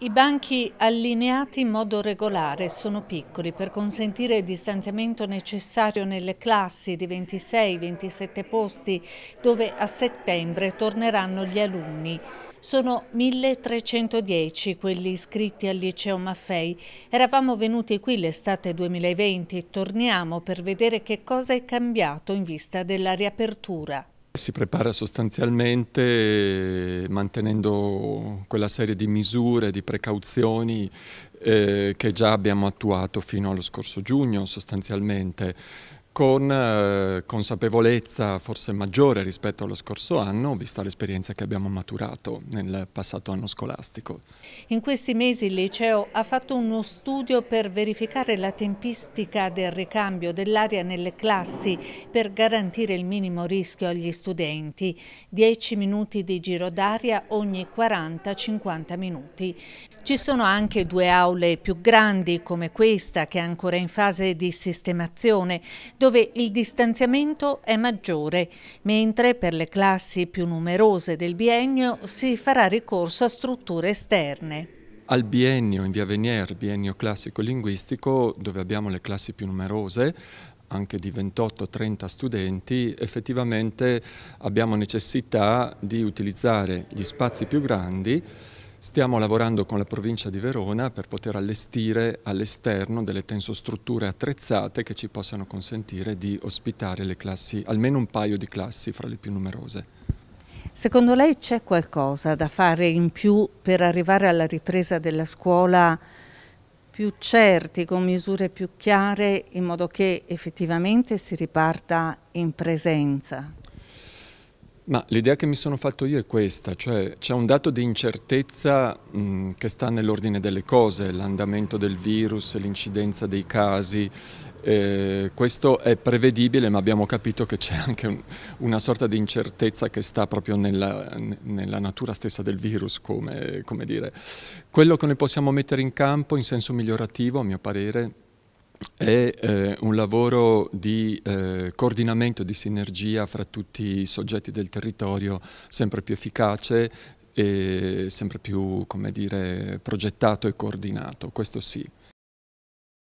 I banchi allineati in modo regolare sono piccoli per consentire il distanziamento necessario nelle classi di 26-27 posti dove a settembre torneranno gli alunni. Sono 1310 quelli iscritti al liceo Maffei. Eravamo venuti qui l'estate 2020 e torniamo per vedere che cosa è cambiato in vista della riapertura si prepara sostanzialmente eh, mantenendo quella serie di misure, di precauzioni eh, che già abbiamo attuato fino allo scorso giugno sostanzialmente con eh, consapevolezza forse maggiore rispetto allo scorso anno, vista l'esperienza che abbiamo maturato nel passato anno scolastico. In questi mesi il liceo ha fatto uno studio per verificare la tempistica del ricambio dell'aria nelle classi per garantire il minimo rischio agli studenti. 10 minuti di giro d'aria ogni 40-50 minuti. Ci sono anche due aule più grandi come questa che è ancora in fase di sistemazione dove dove il distanziamento è maggiore, mentre per le classi più numerose del biennio si farà ricorso a strutture esterne. Al biennio in via Venier, biennio classico-linguistico, dove abbiamo le classi più numerose, anche di 28-30 studenti, effettivamente abbiamo necessità di utilizzare gli spazi più grandi Stiamo lavorando con la provincia di Verona per poter allestire all'esterno delle tensostrutture attrezzate che ci possano consentire di ospitare le classi, almeno un paio di classi fra le più numerose. Secondo lei c'è qualcosa da fare in più per arrivare alla ripresa della scuola più certi, con misure più chiare, in modo che effettivamente si riparta in presenza? Ma l'idea che mi sono fatto io è questa, cioè c'è un dato di incertezza mh, mm, che sta nell'ordine delle cose, l'andamento del virus, l'incidenza dei casi, eh, questo è prevedibile ma abbiamo capito che c'è anche un, una sorta di incertezza che sta proprio nella, nella natura stessa del virus, come, come dire. Quello che noi possiamo mettere in campo in senso migliorativo, a mio parere, è eh, un lavoro di eh, coordinamento, di sinergia fra tutti i soggetti del territorio sempre più efficace e sempre più dire, progettato e coordinato, questo sì.